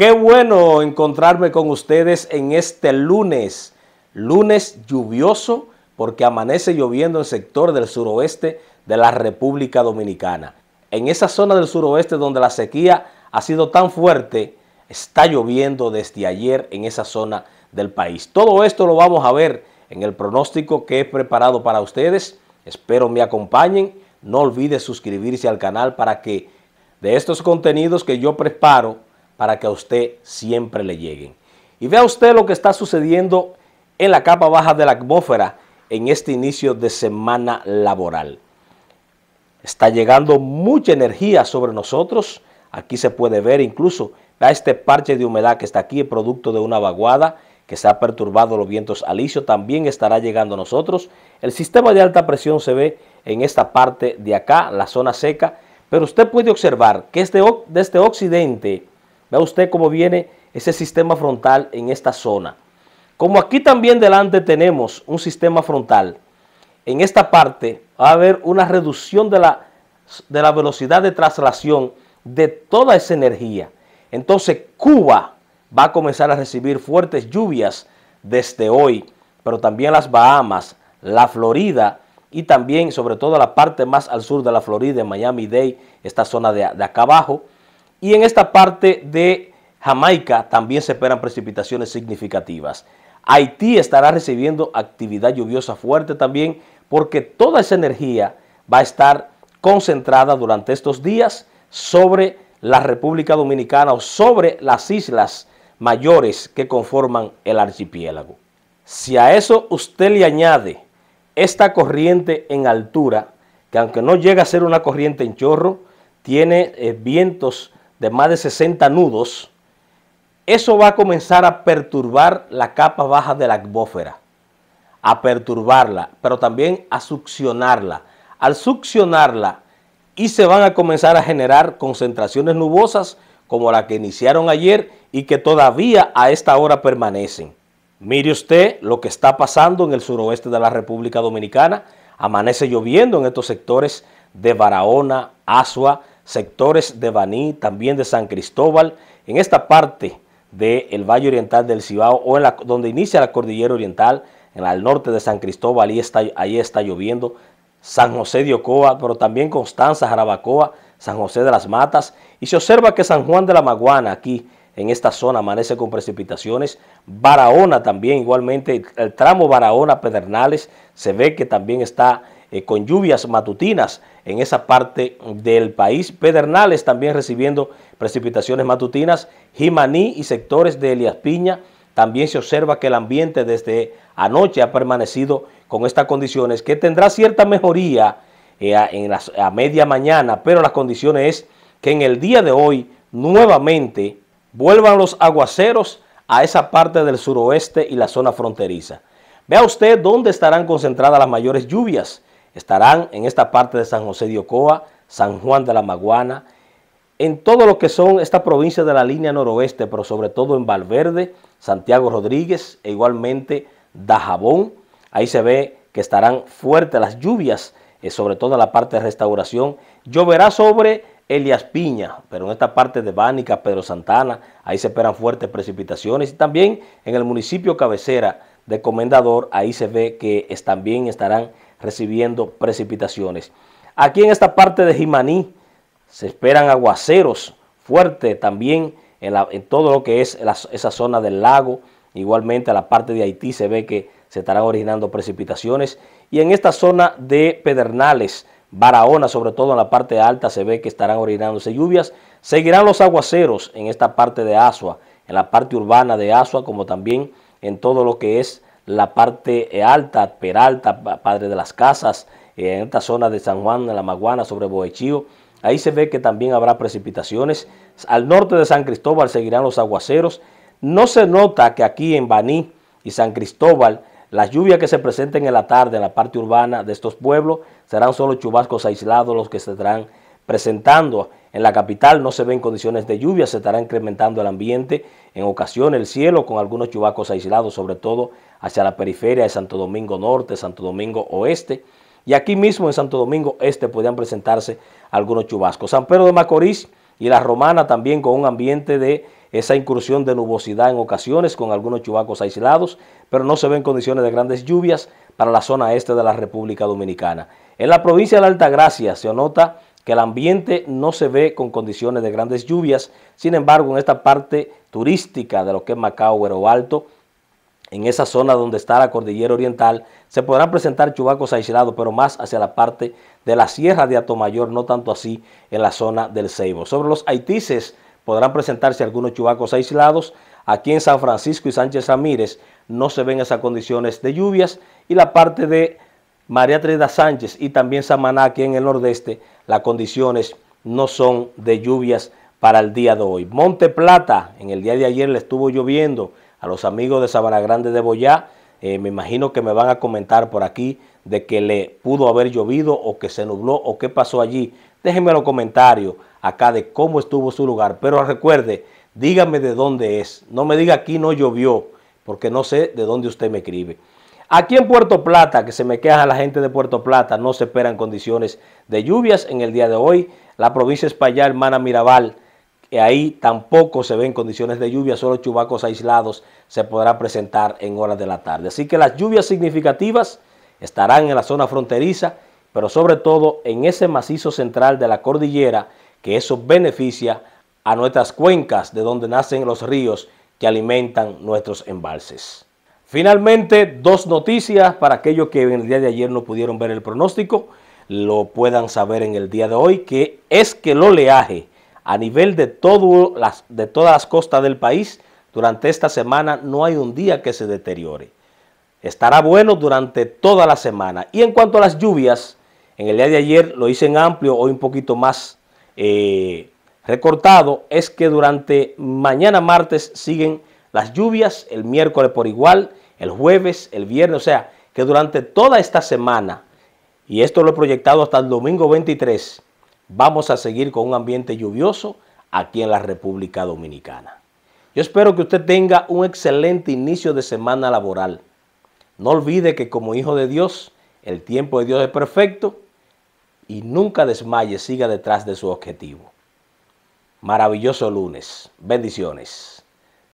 Qué bueno encontrarme con ustedes en este lunes, lunes lluvioso porque amanece lloviendo en el sector del suroeste de la República Dominicana. En esa zona del suroeste donde la sequía ha sido tan fuerte, está lloviendo desde ayer en esa zona del país. Todo esto lo vamos a ver en el pronóstico que he preparado para ustedes. Espero me acompañen. No olvide suscribirse al canal para que de estos contenidos que yo preparo, para que a usted siempre le lleguen. Y vea usted lo que está sucediendo en la capa baja de la atmósfera en este inicio de semana laboral. Está llegando mucha energía sobre nosotros. Aquí se puede ver incluso a este parche de humedad que está aquí, producto de una vaguada que se ha perturbado los vientos alisios, también estará llegando a nosotros. El sistema de alta presión se ve en esta parte de acá, la zona seca, pero usted puede observar que este, desde este occidente Vea usted cómo viene ese sistema frontal en esta zona. Como aquí también delante tenemos un sistema frontal, en esta parte va a haber una reducción de la, de la velocidad de traslación de toda esa energía. Entonces Cuba va a comenzar a recibir fuertes lluvias desde hoy, pero también las Bahamas, la Florida y también sobre todo la parte más al sur de la Florida, Miami-Dade, esta zona de acá abajo, y en esta parte de Jamaica también se esperan precipitaciones significativas. Haití estará recibiendo actividad lluviosa fuerte también porque toda esa energía va a estar concentrada durante estos días sobre la República Dominicana o sobre las islas mayores que conforman el archipiélago. Si a eso usted le añade esta corriente en altura, que aunque no llega a ser una corriente en chorro, tiene eh, vientos de más de 60 nudos, eso va a comenzar a perturbar la capa baja de la atmósfera, a perturbarla, pero también a succionarla. Al succionarla y se van a comenzar a generar concentraciones nubosas como la que iniciaron ayer y que todavía a esta hora permanecen. Mire usted lo que está pasando en el suroeste de la República Dominicana. Amanece lloviendo en estos sectores de Barahona, Asua, sectores de Baní, también de San Cristóbal, en esta parte del Valle Oriental del Cibao o en la, donde inicia la Cordillera Oriental, en el norte de San Cristóbal, ahí está, ahí está lloviendo, San José de Ocoa, pero también Constanza, Jarabacoa, San José de las Matas, y se observa que San Juan de la Maguana, aquí en esta zona, amanece con precipitaciones, Barahona también, igualmente, el tramo Barahona-Pedernales, se ve que también está eh, con lluvias matutinas en esa parte del país. Pedernales también recibiendo precipitaciones matutinas. Jimaní y sectores de Elias Piña. También se observa que el ambiente desde anoche ha permanecido con estas condiciones, que tendrá cierta mejoría eh, en a media mañana, pero las condiciones es que en el día de hoy nuevamente vuelvan los aguaceros a esa parte del suroeste y la zona fronteriza. Vea usted dónde estarán concentradas las mayores lluvias. Estarán en esta parte de San José de Ocoa, San Juan de la Maguana, en todo lo que son esta provincia de la línea noroeste, pero sobre todo en Valverde, Santiago Rodríguez e igualmente Dajabón. Ahí se ve que estarán fuertes las lluvias, eh, sobre todo en la parte de restauración. Lloverá sobre Elias Piña, pero en esta parte de Bánica, Pedro Santana, ahí se esperan fuertes precipitaciones. Y también en el municipio cabecera de Comendador, ahí se ve que también estarán recibiendo precipitaciones. Aquí en esta parte de Jimaní se esperan aguaceros fuertes también en, todo lo que es esa zona del lago. Igualmente a la parte de Haití se ve que se estarán originando precipitaciones. Y en esta zona de Pedernales, Barahona, sobre todo en la parte alta, se ve que estarán originándose lluvias. Seguirán los aguaceros en esta parte de Asua, en la parte urbana de Asua, como también en todo lo que es la parte eh, alta, Peralta, Padre de las Casas, eh, en esta zona de San Juan de la Maguana, sobre Boechío. Ahí se ve que también habrá precipitaciones. Al norte de San Cristóbal seguirán los aguaceros. No se nota que aquí en Baní y San Cristóbal las lluvias que se presenten en la tarde en la parte urbana de estos pueblos serán solo chubascos aislados los que se tendrán presentando en la capital. No se ven condiciones de lluvia, se estará incrementando el ambiente, en ocasiones el cielo con algunos chubacos aislados, sobre todo hacia la periferia de Santo Domingo Norte, Santo Domingo Oeste. Y aquí mismo en Santo Domingo Este podrían presentarse algunos chubascos. San Pedro de Macorís y La Romana también con un ambiente de esa incursión de nubosidad en ocasiones con algunos chubacos aislados, pero no se ven condiciones de grandes lluvias para la zona este de la República Dominicana. En la provincia de la Altagracia se nota que el ambiente no se ve con condiciones de grandes lluvias. Sin embargo, en esta parte turística de lo que es Macao, Güero Alto, en esa zona donde está la cordillera oriental, se podrán presentar chubacos aislados, pero más hacia la parte de la sierra de Atomayor, no tanto así en la zona del Ceibo. Sobre los haitises podrán presentarse algunos chubacos aislados. Aquí en San Francisco y Sánchez Ramírez no se ven esas condiciones de lluvias y la parte de María Treda Sánchez y también Samaná, aquí en el nordeste, las condiciones no son de lluvias para el día de hoy. Monte Plata, en el día de ayer le estuvo lloviendo a los amigos de Sabana Grande de Boyá. Eh, me imagino que me van a comentar por aquí de que le pudo haber llovido o que se nubló o qué pasó allí. Déjenme los comentarios acá de cómo estuvo su lugar. Pero recuerde, dígame de dónde es. No me diga aquí no llovió, porque no sé de dónde usted me escribe. Aquí en Puerto Plata, que se me queja la gente de Puerto Plata, no se esperan condiciones de lluvias en el día de hoy. La provincia España, hermana Mirabal, que ahí tampoco se ven condiciones de lluvias. solo chubacos aislados se podrán presentar en horas de la tarde. Así que las lluvias significativas estarán en la zona fronteriza, pero sobre todo en ese macizo central de la cordillera, que eso beneficia a nuestras cuencas de donde nacen los ríos que alimentan nuestros embalses. Finalmente, dos noticias para aquellos que en el día de ayer no pudieron ver el pronóstico, lo puedan saber en el día de hoy, que es que el oleaje a nivel de, todas las costas del país durante esta semana no hay un día que se deteriore. Estará bueno durante toda la semana. Y en cuanto a las lluvias, en el día de ayer lo hice en amplio, hoy un poquito más eh, recortado, es que durante mañana martes siguen las lluvias, el miércoles por igual, el jueves, el viernes, o sea, que durante toda esta semana, y esto lo he proyectado hasta el domingo 23, vamos a seguir con un ambiente lluvioso aquí en la República Dominicana. Yo espero que usted tenga un excelente inicio de semana laboral. No olvide que como hijo de Dios, el tiempo de Dios es perfecto y nunca desmaye, siga detrás de su objetivo. Maravilloso lunes. Bendiciones.